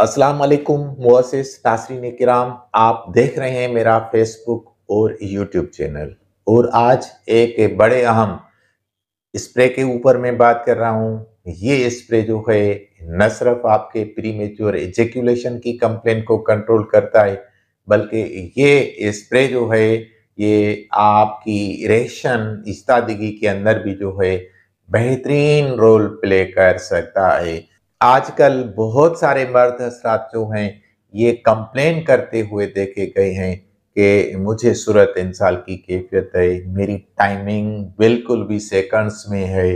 अस्सलाम वालेकुम मुआसिस नासरीन कराम आप देख रहे हैं मेरा फेसबुक और यूट्यूब चैनल और आज एक बड़े अहम स्प्रे के ऊपर मैं बात कर रहा हूँ ये स्प्रे जो है न सिर्फ आपके प्रीमेच्योर एजेक्यूलेशन की कंप्लेन को कंट्रोल करता है बल्कि ये स्प्रे जो है ये आपकी रेशन इस्तादगी के अंदर भी जो है बेहतरीन रोल प्ले कर सकता है आजकल बहुत सारे मर्द हसरात जो हैं ये कंप्लेन करते हुए देखे गए हैं कि मुझे सूरत इंसान की कैफियत है मेरी टाइमिंग बिल्कुल भी सेकंड्स में है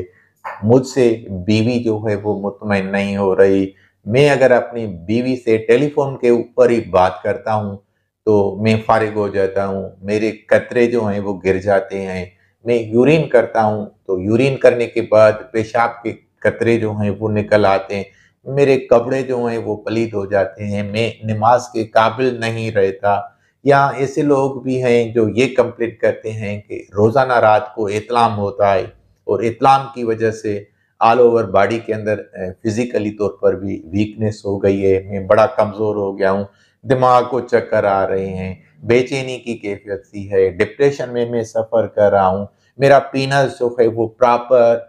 मुझसे बीवी जो है वो मुतमिन नहीं हो रही मैं अगर अपनी बीवी से टेलीफोन के ऊपर ही बात करता हूँ तो मैं फारिग हो जाता हूँ मेरे कतरे जो हैं वो गिर जाते हैं मैं यूरिन करता हूँ तो यूरिन करने के बाद पेशाब के कतरे जो हैं वो निकल आते हैं मेरे कपड़े जो हैं वो पलीद हो जाते हैं मैं नमाज के काबिल नहीं रहता या ऐसे लोग भी हैं जो ये कंप्लीट करते हैं कि रोज़ाना रात को इतलाम होता है और इतलाम की वजह से ऑल ओवर बॉडी के अंदर फिज़िकली तौर पर भी वीकनेस हो गई है मैं बड़ा कमज़ोर हो गया हूँ दिमाग को चक्कर आ रहे हैं बेचैनी की कैफियत सी है डिप्रेशन में मैं सफ़र कर रहा हूँ मेरा पीनस जो है वो प्रॉपर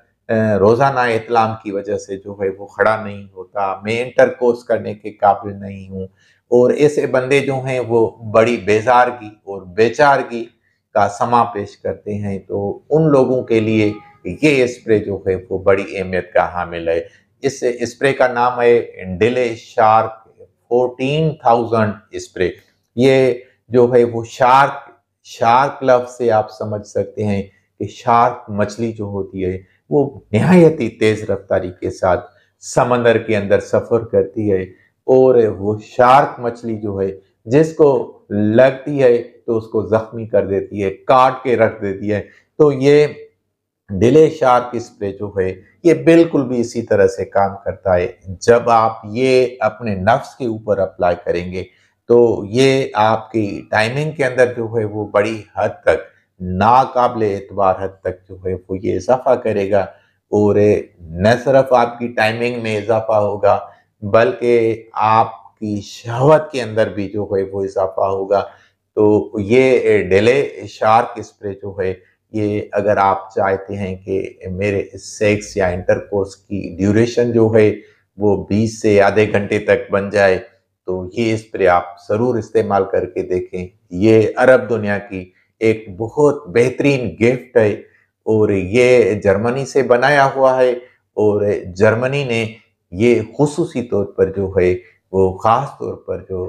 रोज़ाना इतलाम की वजह से जो है वो खड़ा नहीं होता मैं इंटर कोर्स करने के काबिल नहीं हूँ और ऐसे बंदे जो हैं वो बड़ी बेजारगी और बेचारगी का समा पेश करते हैं तो उन लोगों के लिए ये स्प्रे जो है वो बड़ी अहमियत का हामिल है इस स्प्रे का नाम है डिले शार्क फोर्टीन थाउजेंड स्प्रे ये जो है वो शार्क शार्क लफ से आप समझ सकते हैं कि शार्क मछली जो होती है वो नहायत ही तेज रफ्तारी के साथ समंदर के अंदर सफर करती है और वो शार्क मछली जो है जिसको लगती है तो उसको जख्मी कर देती है काट के रख देती है तो ये डिले शार्क स्प्रे जो है ये बिल्कुल भी इसी तरह से काम करता है जब आप ये अपने नफ्स के ऊपर अप्लाई करेंगे तो ये आपकी टाइमिंग के अंदर जो है वो बड़ी हद तक नाकबले एतबार हद तक जो है वो ये इजाफा करेगा और न सिर्फ आपकी टाइमिंग में इजाफा होगा बल्कि आपकी शहवत के अंदर भी जो है वो इजाफा होगा तो ये डेले शार्क स्प्रे जो है ये अगर आप चाहते हैं कि मेरे सेक्स या इंटरकोर्स की ड्यूरेशन जो है वो 20 से आधे घंटे तक बन जाए तो ये स्प्रे आप ज़रूर इस्तेमाल करके देखें ये अरब दुनिया की एक बहुत बेहतरीन गिफ्ट है और ये जर्मनी से बनाया हुआ है और जर्मनी ने ये खसूसी तौर पर जो है वो ख़ास तौर पर जो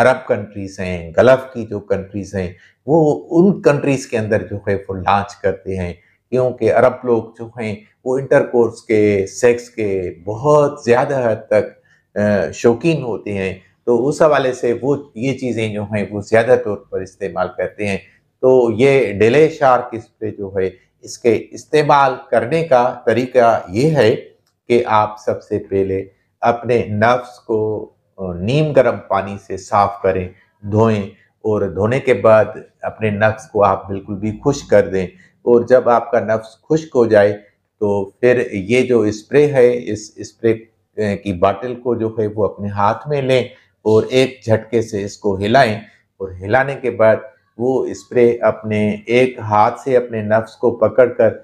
अरब कंट्रीज़ हैं गल्फ़ की जो कंट्रीज़ हैं वो उन कंट्रीज़ के अंदर जो है वो लॉन्च करते हैं क्योंकि अरब लोग जो हैं वो इंटरकोर्स के सेक्स के बहुत ज़्यादा हद तक शौकीन होते हैं तो उस हवाले से वो ये चीज़ें जो हैं वो ज़्यादा तौर पर इस्तेमाल करते हैं तो ये डेले शार्क स्प्रे जो है इसके इस्तेमाल करने का तरीका ये है कि आप सबसे पहले अपने नफ्स को नीम गर्म पानी से साफ करें धोएं और धोने के बाद अपने नफ्स को आप बिल्कुल भी खुश कर दें और जब आपका नफ्स खुश्क हो जाए तो फिर ये जो स्प्रे है इस स्प्रे की बाटल को जो है वो अपने हाथ में लें और एक झटके से इसको हिलाएं और हिलाने के बाद वो स्प्रे अपने एक हाथ से अपने नफ्स को पकड़कर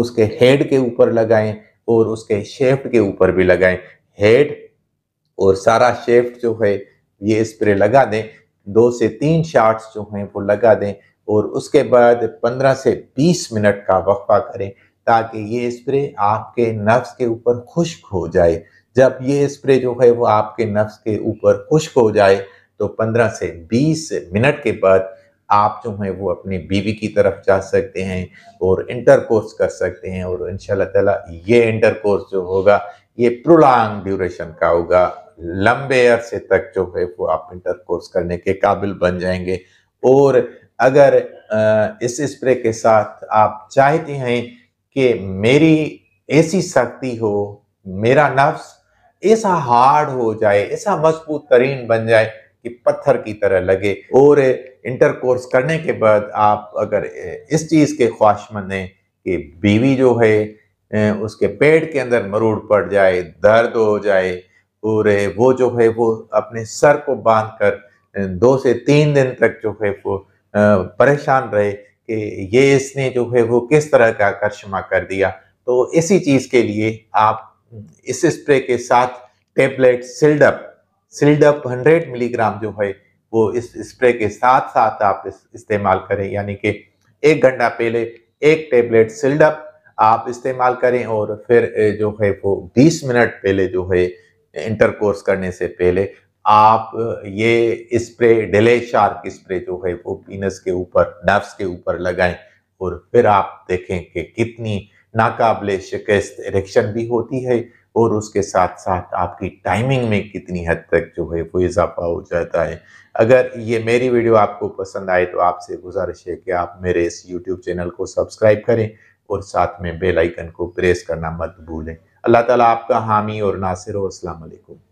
उसके हेड के ऊपर लगाएं और उसके शेफ्ट के ऊपर भी लगाएं हेड और सारा शेफ्ट जो है ये स्प्रे लगा दें दो से तीन शार्ट्स जो हैं वो लगा दें और उसके बाद पंद्रह से बीस मिनट का वक्फा करें ताकि ये स्प्रे आपके नफ्स के ऊपर खुश्क हो जाए जब ये स्प्रे जो है वो आपके नफ्स के ऊपर खुश्क हो जाए तो पंद्रह से बीस मिनट के बाद आप जो हैं वो अपनी बीवी की तरफ जा सकते हैं और इंटर कोर्स कर सकते हैं और इन ताला ये इंटर कोर्स जो होगा ये प्रोलॉन्ग ड्यूरेशन का होगा लंबे अरसे तक जो है वो आप इंटर कोर्स करने के काबिल बन जाएंगे और अगर इस स्प्रे के साथ आप चाहते हैं कि मेरी ऐसी शक्ति हो मेरा नफ्स ऐसा हार्ड हो जाए ऐसा मजबूत तरीन बन जाए कि पत्थर की तरह लगे और इंटरकोर्स करने के बाद आप अगर इस चीज़ के ख्वाहिशमंद हैं कि बीवी जो है उसके पेट के अंदर मरूड़ पड़ जाए दर्द हो जाए और वो जो है वो अपने सर को बांध कर दो से तीन दिन तक जो है वो परेशान रहे कि ये इसने जो है वो किस तरह का करश्मा कर दिया तो इसी चीज़ के लिए आप इस स्प्रे के साथ टेबलेट सिल्डअप सिल्डप 100 मिलीग्राम जो है वो इस स्प्रे के साथ साथ आप इस इस्तेमाल करें यानी कि एक घंटा पहले एक टेबलेट सिल्डअप आप इस्तेमाल करें और फिर जो है वो 20 मिनट पहले जो है इंटरकोर्स करने से पहले आप ये स्प्रे डेले शार्क स्प्रे जो है वो पीनस के ऊपर नर्व्स के ऊपर लगाएं और फिर आप देखें कि कितनी नाकाबले शिकस्त इरेक्शन भी होती है और उसके साथ साथ आपकी टाइमिंग में कितनी हद तक जो है वो इजाफा हो जाता है अगर ये मेरी वीडियो आपको पसंद आए तो आपसे गुजारिश है कि आप मेरे इस यूट्यूब चैनल को सब्सक्राइब करें और साथ में बेल आइकन को प्रेस करना मत भूलें अल्लाह ताला आपका हामी और नासिर हो असलकुम